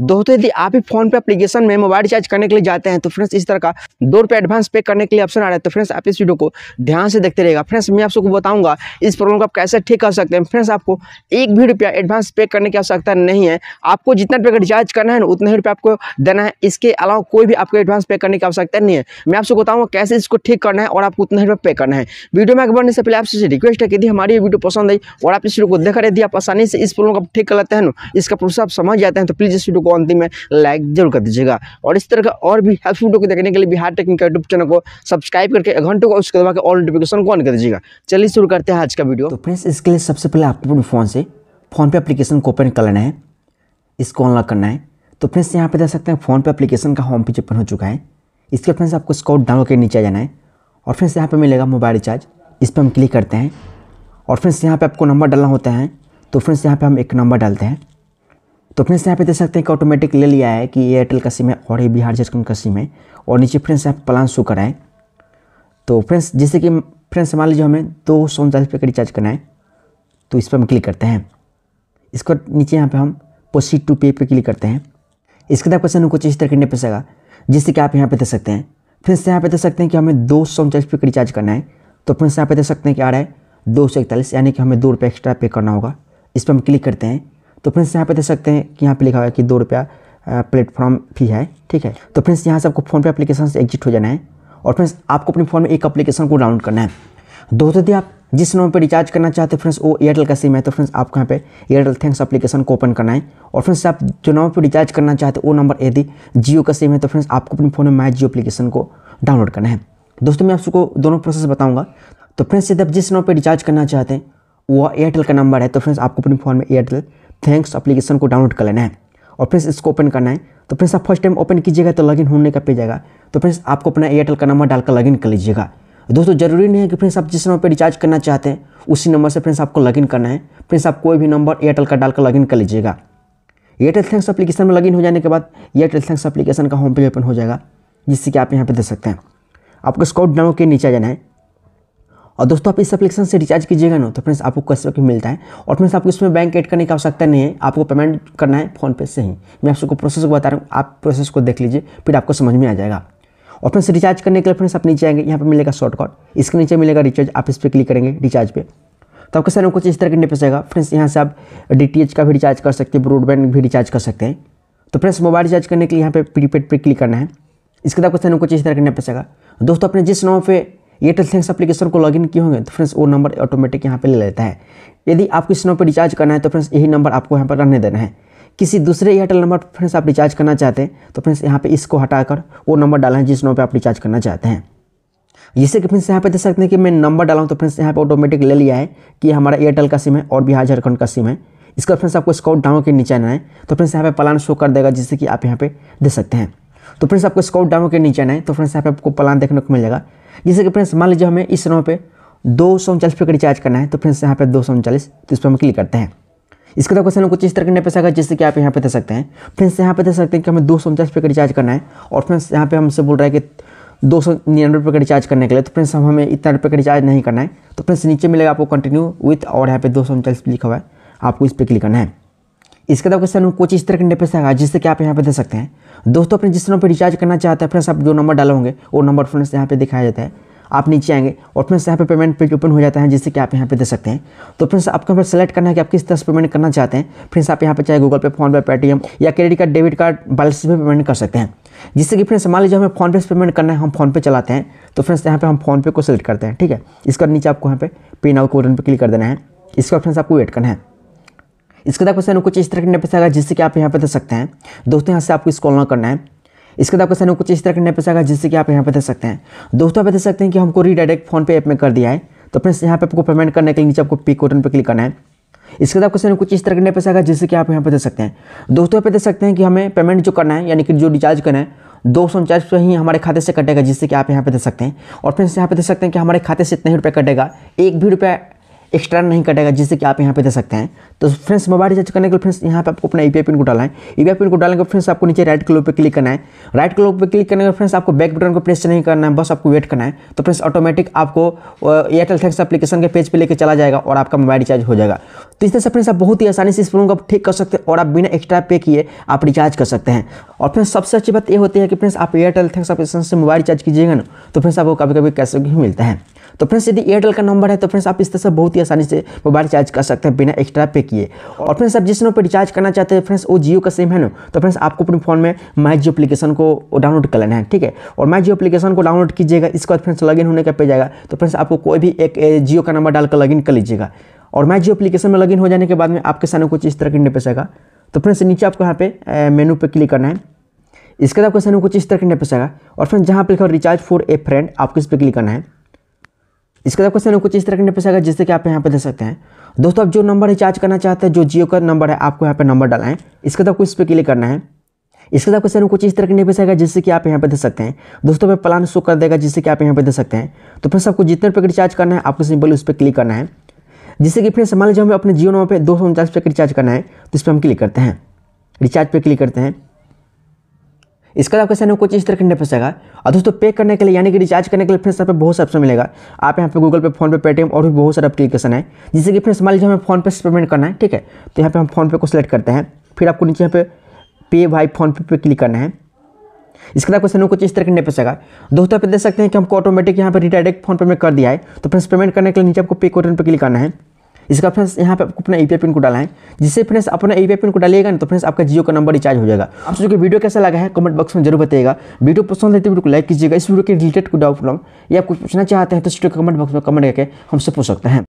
दोस्तों यदि आप ही फोन पे एप्लीकेशन में मोबाइल रिचार्ज करने के लिए जाते हैं तो फ्रेंड्स इस तरह का दो रुपये एडवांस पे करने के लिए ऑप्शन आ रहा है तो फ्रेंड्स आप इस वीडियो को ध्यान से देखते रहेगा फ्रेंड्स मैं आप सबको बताऊंगा इस प्रॉब्लम को आप कैसे ठीक कर सकते हैं फ्रेंड्स आपको एक भी रुपया एडवांस पे करने की आवश्यकता नहीं है आपको जितना रुपये रिचार्ज करना है ना उतना ही रुपया आपको देना है इसके अलावा कोई भी आपको एडवांस पे करने की आवश्यकता नहीं है मैं आपको बताऊँगा कैसे इसको ठीक करना है और आपको उतना ही रुपया पे करना है वीडियो में आगे बढ़ने से पहले आपसे रिक्वेस्ट है कि यदि हमारी वीडियो पसंद आई और आप इस वीडियो को देखा यदि आप आसानी से इस प्रॉब्लम को ठीक कर लेते हैं इसका प्रोसेस आप समझ जाते हैं तो प्लीज़ इस वीडियो वीडियो को अंतिम में लाइक जरूर कर दीजिएगा और इस तरह का और भी हेल्प वीडियो को देखने के लिए बिहार टेक्निक का यूट्यूब चैनल को सब्सक्राइब करके घंटों को उसके दबा के ऑल नोटिफिकेशन को ऑन कर दीजिएगा चलिए शुरू करते हैं आज का वीडियो तो फ्रेंड्स इसके लिए सबसे पहले आपको अपने फ़ोन से फोन पे एप्लीकेशन को ओपन कर लेना है इसको ऑनलॉक करना है तो फ्रेंड्स यहाँ पे देख सकते हैं फोन पे एप्लीकेशन का होम पेज ओपन हो चुका है इसके फ्रेंड्स आपको इसको डाउनलोड कर नीचे जाना है और फ्रेंड्स यहाँ पर मिलेगा मोबाइल रिचार्ज इस पर हम क्लिक करते हैं और फ्रेंड्स यहाँ पे आपको नंबर डालना होता है तो फ्रेंड्स यहाँ पे हम एक नंबर डालते हैं तो फ्रेंड्स यहाँ पे देख सकते हैं कि ऑटोमेटिक ले लिया है कि ये एयरटेल का सिम है और ये बिहार झारखंड का सिम है और नीचे फ्रेंड्स यहाँ प्लान शो कराएँ तो फ्रेंड्स जैसे कि फ्रेंड्स मान लीजिए हमें दो सौ उनचालीस रुपये का रिचार्ज करना है तो इस पर हम क्लिक करते हैं इसको नीचे यहाँ पे हम प्रोसीड टू पे पे क्लिक करते हैं इसके बाद क्वेश्चन कुछ इस तरह करने पैसेगा जिससे कि आप यहाँ पे दे सकते हैं फ्रेंड्स यहाँ पे दे सकते हैं कि हमें दो सौ उनचालीस रुपये का रिचार्ज करना है तो फ्रेंड्स यहाँ पे दे सकते हैं कि आ रहा है दो सौ इकतालीस यानी कि हमें दो रुपये एक्स्ट्रा पे करना होगा इस पर हम क्लिक करते हैं तो फ्रेंड्स यहाँ पे देख सकते हैं कि यहाँ पे लिखा हुआ है कि दो रुपया प्लेटफॉर्म फी है ठीक है तो फ्रेंड्स यहाँ से आपको फोन पे एप्लीकेशन से एग्जिट हो जाना है और फ्रेंड्स आपको अपने फ़ोन में एक एप्लीकेशन को डाउनलोड करना है दोस्तों यदि आप जिस नंबर पर रिचार्ज करना चाहते हैं फ्रेंड्स वो एयरटेल का सिम है तो फ्रेंड्स आपको यहाँ पे एयरटेल थैंक्स अपलीकेशन को ओपन करना है और फ्रेंड्स आप जो नंबर पर रिचार्ज करना चाहते हैं वो नंबर यदि जियो का सिम है तो फ्रेंड्स आपको अपने फ़ोन में माई जियो अपलीकेशन को डाउनलोड करना है दोस्तों मैं आपको दोनों प्रोसेस बताऊँगा तो फ्रेंड्स यदि आप जिस नंबर पर रिचार्ज करना चाहते हैं वो एयरटेल का नंबर है तो फ्रेंड्स आपको अपने फ़ोन में एयरटेल थैंक्स अप्लीकेशन को डाउनलोड कर लेना है और फ्रेंड्स इसको ओपन करना है तो फ्रेंड्स आप फर्स्ट टाइम ओपन कीजिएगा तो लॉगिन होने का पे जाएगा तो फ्रेंड्स आपको अपना एयरटेल का नंबर डालकर लॉगिन कर लीजिएगा दोस्तों जरूरी नहीं है कि फ्रेंड्स आप जिस नंबर पर रिचार्ज करना चाहते हैं उसी नंबर से फ्रेंड्स आपको लॉगिन करना है फ्रेंड्स आप कोई भी नंबर एयरटेल का डालकर लॉगिन कर लीजिएगा एयरटेल थैंक्स अपलीकेशन में लॉगिन हो जाने के बाद एयरटेल थैंक्स अपलीकेशन का होम पेज ओपन हो जाएगा जिससे कि आप यहाँ पर दे सकते हैं आपको स्काउट डाउन के नीचे जाना है और दोस्तों आप इस एप्लीकेशन से रिचार्ज कीजिएगा ना तो फ्रेंड्स आपको भी मिलता है और फ्रेंड्स आपको इसमें बैंक ऐड करने की आवश्यकता नहीं है आपको पेमेंट करना है फ़ोनपे से ही मैं आप सबको प्रोसेस को बता रहा हूँ आप प्रोसेस को देख लीजिए फिर आपको समझ में आ जाएगा और फ्रेंड्स रिचार्ज करने के लिए फ्रेंड्स आप नीचे आएंगे यहाँ पर मिलेगा शॉर्टकट इसके नीचे मिलेगा रिचार्ज आप इस पर क्लिक करेंगे रिचार्ज पर तो आपके सर कुछ इस तरह का इंटरफेस आएगा फ्रेंड्स यहाँ से आप डी का भी रिचार्ज कर सकते हैं ब्रॉडबैंड भी रिचार्ज कर सकते हैं तो फ्रेंड्स मोबाइल रिचार्ज करने के लिए यहाँ पे प्रीपेड पर क्लिक करना है इसके बाद आपको सामने कुछ इस तरह का इंटरफेस आएगा दोस्तों अपने जिस नाव पर एयरटेल थैंक्स एप्लीकेशन को लॉगिन किए होंगे तो फ्रेंड्स वो नंबर ऑटोमेटिक यहाँ पे ले लेता है यदि आपको इस नंबर पर रिचार्ज करना है तो फ्रेंड्स यही नंबर आपको यहाँ पर रहने देना है किसी दूसरे एयरटेल नंबर पर फ्रेंड्स आप रिचार्ज करना चाहते हैं तो फ्रेंड्स यहाँ पे इसको हटाकर वो नंबर डाला है जिस नंबर पर आप रिचार्ज करना चाहते हैं जिससे कि फ्रेंड्स यहाँ पर देख सकते हैं कि मैं नंबर डाला हूँ तो फ्रेंड्स यहाँ पर ऑटोमेटिक ले लिया है कि हमारा एयरटेल का सिम है और बिहार झारखंड का सिम है इसका फ्रेंड्स आपको स्काउट डाउन के नीचे आना है तो फ्रेंड्स यहाँ पे प्लान शो कर देगा जिससे कि आप यहाँ पे दे सकते हैं तो फ्रेंड्स आपको स्काउट डाउन के नीचे आना है तो फ्रेंड्स यहाँ पे आपको प्लान देखने को मिल जाएगा जैसे कि फ्रेंड्स मान लीजिए हमें इस नंबर पे दो सौ उनचालीस रुपये का रिचार्ज करना है तो फ्रेंड्स यहाँ पे दो सौ उनचालीस तो इस पर हम क्लिक करते हैं इसके तो क्वेश्चन कुछ इस तरह के पैसा का जैसे कि आप यहाँ पे दे सकते हैं फ्रेंड्स यहाँ पे दे सकते हैं कि हमें दो सौ उनचास रुपये का रिचार्ज करना है और फ्रेंड्स यहाँ पे हमसे बोल रहा है कि दो सौ निन्यानवे रुपये का रिचार्ज करने के लिए तो फ्रेंड्स हम हमें इतना रुपये का रिचार्ज नहीं करना है तो फ्रेंड्स नीचे मिलेगा आपको कंटिन्यू विथ और यहाँ पे दो सौ उनचालीस लिखा हुआ है आपको इस पर क्लिक करना है इसके बाद क्वेश्चन कुछ इस तरह के इंटरफेस आएगा जिससे कि आप यहाँ पे दे सकते हैं दोस्तों अपने जिस नंबर पर रिचार्ज करना चाहते हैं फ्रेंड्स आप जो नंबर डाले होंगे वो नंबर फ्रेंड्स यहाँ पे दिखाया जाता है आप नीचे आएंगे और फ्रेंड्स यहाँ पे पेमेंट पेज ओपन हो जाता है जिससे कि आप यहाँ पे दे सकते हैं तो फ्रेंड्स आपको यहाँ पर सेलेक्ट करना है कि आप किस तरह से पेमेंट करना चाहते हैं फ्रेंड्स आप यहाँ पे चाहे गूगल पे फोन पे पेटीएम या credit card debit card balance पे पेमेंट कर सकते हैं जिससे कि फ्रेंड्स मान लीजिए हमें फोन पे से पेमेंट करना है हम फोन पे चलाते हैं तो फ्रेंड्स यहाँ पर हम फोन पे को सेलेक्ट करते हैं ठीक है इसका नीचे आपको यहाँ पे पे नाउ के बटन पर क्लिक कर देना है इसका फ्रेंड्स आपको वेट करना है इसके बाद क्वेश्चन कुछ इस तरह करने पैसा जिससे कि आप यहाँ पर दे सकते हैं दोस्तों यहाँ से आपको स्कॉल ना करना है इसके बाद क्वेश्चन कुछ इस तरह करने पैसा जिससे कि आप यहाँ पर दे सकते हैं दोस्तों आप दे सकते हैं कि हमको रीडायरेक्ट फोनपे ऐप में कर दिया है तो फिर यहाँ पर आपको पेमेंट करने के लिए नीचे आपको पिक कोटन पर क्लिक करना है इसके बाद क्वेश्चन कुछ इस तरह करने पैसा जिससे कि आप यहाँ पर दे सकते हैं दोस्तों यहाँ पर दे सकते हैं कि हमें पेमेंट जो करना है यानी कि जो रिचार्ज करना है दो सौ उनचास रुपये ही हमारे खाते से कटेगा जिससे कि आप यहाँ पे दे सकते हैं और फिर यहाँ पे दे सकते हैं कि हमारे खाते से इतने ही रुपये कटेगा एक भी रुपया एक्स्ट्रा नहीं कटेगा जिससे कि आप यहाँ पे दे सकते हैं तो फ्रेंड्स मोबाइल रिचार्ज करने के लिए फ्रेंड्स यहाँ पे आपको अपना ई पिन को डालना है ई पिन को डालने के फ्रेंड्स आपको नीचे राइट क्लो पे क्लिक करना है राइट क्लो पे क्लिक करने के फ्रेंड्स आपको बैक बटन को प्रेस नहीं करना है बस आपको वेट करना है तो फ्रेंड्स ऑटोमेटिक आपको एयरटेल थैक्स अपलीकेशन के पेज पर लेकर चला जाएगा और आपका मोबाइल रिचार्ज हो जाएगा तो इस तरह से फ्रेंड्स आप बहुत ही आसानी से इस फोन को ठीक कर सकते हैं और आप बिना एक्स्ट्रा पे किए आप रिचार्ज कर सकते हैं और फिर सबसे अच्छी बात ये होती है कि फ्रेंड्स आप एयरटेल थैंक्स आप इस से मोबाइल रिचार्ज कीजिएगा ना तो फ्रेंड्स आपको कभी कभी कैसे भी मिलता है तो फ्रेंड्स यदि एयरटेल का नंबर है तो फ्रेंड्स आप इस तरह से बहुत ही आसानी से मोबाइल रिचार्ज कर सकते हैं बिना एक्स्ट्रा पे किए और फ्रेंड्स आप जिस नंबर पर रिचार्ज करना चाहते हैं फ्रेंड्स वो जियो का सिम है ना तो फ्रेंड्स आपको अपने फोन में माई जियो अपलीकेशन को डाउनलोड कर लेना है ठीक है और माई जियो अपलीकेशन को डाउनलोड कीजिएगा इसके बाद फ्रेंड्स इन होने का पे जाएगा तो फ्रेंड्स आपको कोई भी एक जियो का नंबर डालकर इन कर लीजिएगा और माई जियो अपलीकेशन में इन हो जाने के बाद में आपके सामने कुछ इस तरह की नहीं पैसेगा तो फ्रेंड्स नीचे आपको यहाँ पे मेनू पे क्लिक करना है इसके बाद आपको सामने कुछ इस तरह के नेपेस आएगा और फ्रेंड जहाँ पे लिखा रिचार्ज फॉर ए फ्रेंड आपको इस पर क्लिक करना है इसके बाद आपको सामने कुछ इस तरह का नेपेस आएगा जिससे कि आप यहाँ पे दे सकते हैं दोस्तों आप जो नंबर रिचार्ज करना चाहते हैं जो जियो का नंबर है आपको यहाँ पे नंबर डाला है इसके बाद आपको इस पर क्लिक करना है इसके बाद आपको सामने कुछ इस तरह के नेपेस आएगा जिससे कि आप यहाँ पे दे सकते हैं दोस्तों में प्लान शो कर देगा जिससे कि आप यहाँ पे दे सकते हैं तो फ्रेंड्स आपको जितने रुपये रिचार्ज करना है आपको सिंपल उस पर क्लिक करना है जिससे कि फ्रेंड्स मान लीजिए हमें अपने जियो नंबर पर दो सौ उनचास रुपये का रिचार्ज करना है तो इस पर हम क्लिक करते हैं रिचार्ज पे क्लिक करते हैं इसके अलावा कैसे कुछ इस तरह करने फंसेगा और दोस्तों पे करने के लिए यानी कि रिचार्ज करने के लिए फ्रेंड्स यहाँ पे बहुत सारे ऑप्शन मिलेगा आप यहाँ पे गूगल पे फोन पे पेटीएम और भी बहुत सारे एप्लीकेशन है जिससे कि फ्रेंड्स मान लीजिए हमें फोन पे से पेमेंट करना है ठीक है तो यहाँ पे हम फोन पे को सिलेक्ट करते हैं फिर आपको नीचे यहाँ पे पे वाई फोन पे पे क्लिक करना है इसके अलावा क्वेश्चन कुछ इस तरह के पे दोस्तों आप देख सकते हैं कि हमको ऑटोमेटिक यहाँ पर रिडायरेक्ट फोन पेमेंट कर दिया है तो फ्रेंड्स पेमेंट करने के लिए नीचे आपको पे कोटन पर क्लिक करना है इसका फ्रेंड्स यहाँ पे आपको अपना ईपीआई पिन को डाला है जिससे फ्रेंड्स अपना ईपीआई पिन को डालिएगा ना तो फ्रेंड्स आपका जियो का नंबर रिचार्ज हो जाएगा आप सोचिए वीडियो कैसा लगा है कमेंट बॉक्स में जरूर बताइएगा वीडियो पसंद है तो वीडियो को लाइक कीजिएगा इस वीडियो के रिलेटेड कोई डाउट प्रॉब्लम या कुछ पूछना चाहते हैं तो इस वीडियो कमेंट बॉक्स में कमेंट करके हमसे पूछ सकते हैं